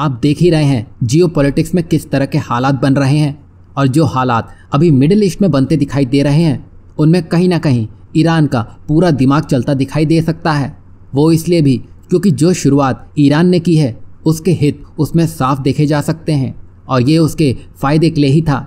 आप देख ही रहे हैं जियो में किस तरह के हालात बन रहे हैं और जो हालात अभी मिडिल ईस्ट में बनते दिखाई दे रहे हैं उनमें कहीं ना कहीं ईरान का पूरा दिमाग चलता दिखाई दे सकता है वो इसलिए भी क्योंकि जो शुरुआत ईरान ने की है उसके हित उसमें साफ देखे जा सकते हैं और ये उसके फ़ायदे के लिए ही था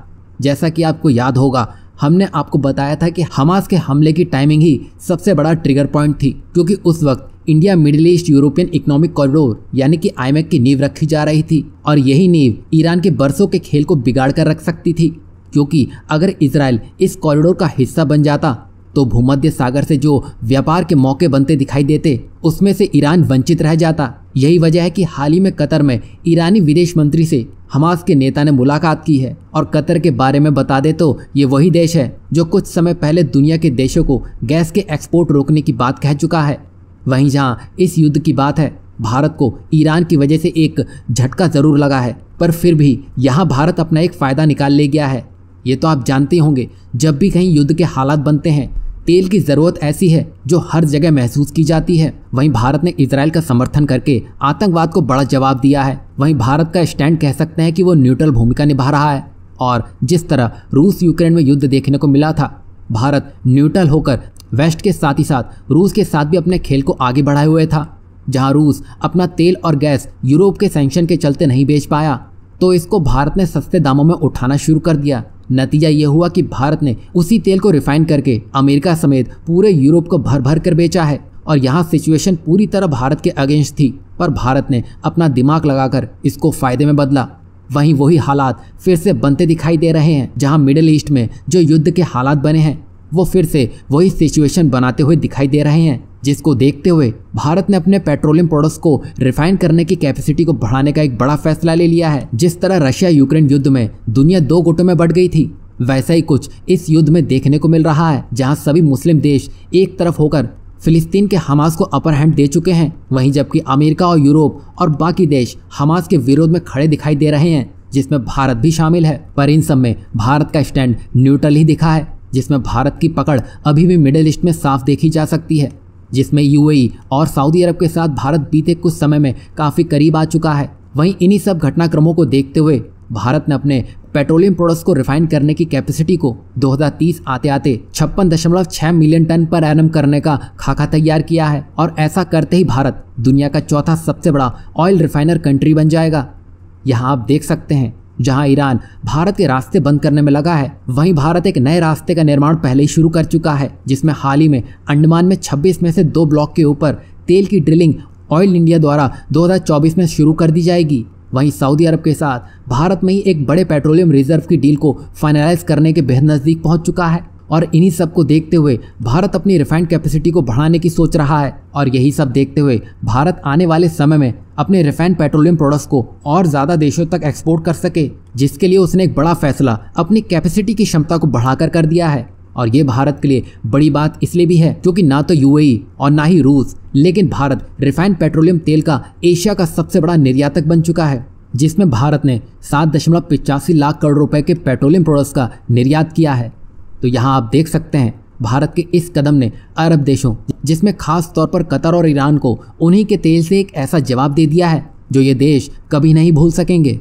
जैसा कि आपको याद होगा हमने आपको बताया था कि हमास के हमले की टाइमिंग ही सबसे बड़ा ट्रिगर पॉइंट थी क्योंकि उस वक्त India Middle East European economic corridor यानी कि आईएमएफ की नींव रखी जा रही थी और यही नींव ईरान के बरसों के खेल को बिगाड़ कर रख सकती थी क्योंकि अगर इसराइल इस कॉरिडोर का हिस्सा बन जाता तो भूमध्य सागर से जो व्यापार के मौके बनते दिखाई देते उसमें से ईरान वंचित रह जाता यही वजह है कि हाल ही में कतर में ईरानी विदेश मंत्री से हमास के नेता ने मुलाकात की है और कतर के बारे में बता दे तो ये वही देश है जो कुछ समय पहले दुनिया के देशों को गैस के एक्सपोर्ट रोकने की बात कह चुका है वहीं जहाँ इस युद्ध की बात है भारत को ईरान की वजह से एक झटका ज़रूर लगा है पर फिर भी यहाँ भारत अपना एक फ़ायदा निकाल ले गया है ये तो आप जानते होंगे जब भी कहीं युद्ध के हालात बनते हैं तेल की ज़रूरत ऐसी है जो हर जगह महसूस की जाती है वहीं भारत ने इसराइल का समर्थन करके आतंकवाद को बड़ा जवाब दिया है वहीं भारत का स्टैंड कह सकते हैं कि वो न्यूट्रल भूमिका निभा रहा है और जिस तरह रूस यूक्रेन में युद्ध देखने को मिला था भारत न्यूट्रल होकर वेस्ट के साथ ही साथ रूस के साथ भी अपने खेल को आगे बढ़ाए हुए था जहां रूस अपना तेल और गैस यूरोप के सेंक्शन के चलते नहीं बेच पाया तो इसको भारत ने सस्ते दामों में उठाना शुरू कर दिया नतीजा यह हुआ कि भारत ने उसी तेल को रिफाइन करके अमेरिका समेत पूरे यूरोप को भर भर कर बेचा है और यहाँ सिचुएशन पूरी तरह भारत के अगेंस्ट थी पर भारत ने अपना दिमाग लगाकर इसको फायदे में बदला वहीं वही हालात फिर से बनते दिखाई दे रहे हैं जहाँ मिडिल ईस्ट में जो युद्ध के हालात बने हैं वो फिर से वही सिचुएशन बनाते हुए दिखाई दे रहे हैं जिसको देखते हुए भारत ने अपने पेट्रोलियम प्रोडक्ट्स को रिफाइन करने की कैपेसिटी को बढ़ाने का एक बड़ा फैसला ले लिया है जिस तरह रशिया यूक्रेन युद्ध में दुनिया दो गुटों में बढ़ गई थी वैसा ही कुछ इस युद्ध में देखने को मिल रहा है जहां सभी मुस्लिम देश एक तरफ होकर फिलिस्तीन के हमास को अपर हैंड दे चुके हैं वहीं जबकि अमेरिका और यूरोप और बाकी देश हमास के विरोध में खड़े दिखाई दे रहे हैं जिसमें भारत भी शामिल है पर इन सब में भारत का स्टैंड न्यूट्रल ही दिखा है जिसमें भारत की पकड़ अभी भी मिडिल ईस्ट में साफ देखी जा सकती है जिसमें यूएई e और सऊदी अरब के साथ भारत बीते कुछ समय में काफ़ी करीब आ चुका है वहीं इन्हीं सब घटनाक्रमों को देखते हुए भारत ने अपने पेट्रोलियम प्रोडक्ट्स को रिफाइन करने की कैपेसिटी को 2030 आते आते छप्पन दशमलव छः मिलियन टन पर एनम करने का खाका तैयार किया है और ऐसा करते ही भारत दुनिया का चौथा सबसे बड़ा ऑयल रिफाइनर कंट्री बन जाएगा यहाँ आप देख सकते हैं जहां ईरान भारत के रास्ते बंद करने में लगा है वहीं भारत एक नए रास्ते का निर्माण पहले ही शुरू कर चुका है जिसमें हाल ही में अंडमान में 26 में से दो ब्लॉक के ऊपर तेल की ड्रिलिंग ऑयल इंडिया द्वारा 2024 में शुरू कर दी जाएगी वहीं सऊदी अरब के साथ भारत में ही एक बड़े पेट्रोलियम रिजर्व की डील को फाइनलाइज करने के बेहद नज़दीक पहुंच चुका है और इन्हीं सब को देखते हुए भारत अपनी रिफाइंड कैपेसिटी को बढ़ाने की सोच रहा है और यही सब देखते हुए भारत आने वाले समय में अपने रिफाइंड पेट्रोलियम प्रोडक्ट्स को और ज़्यादा देशों तक एक्सपोर्ट कर सके जिसके लिए उसने एक बड़ा फैसला अपनी कैपेसिटी की क्षमता को बढ़ाकर कर दिया है और ये भारत के लिए बड़ी बात इसलिए भी है क्योंकि ना तो यूएई e और ना ही रूस लेकिन भारत रिफाइंड पेट्रोलियम तेल का एशिया का सबसे बड़ा निर्यातक बन चुका है जिसमें भारत ने सात दशमलव पिचासी लाख करोड़ रुपए के पेट्रोलियम प्रोडक्ट्स का निर्यात किया है तो यहाँ आप देख सकते हैं भारत के इस कदम ने अरब देशों जिसमें खास तौर पर कतर और ईरान को उन्हीं के तेल से एक ऐसा जवाब दे दिया है जो ये देश कभी नहीं भूल सकेंगे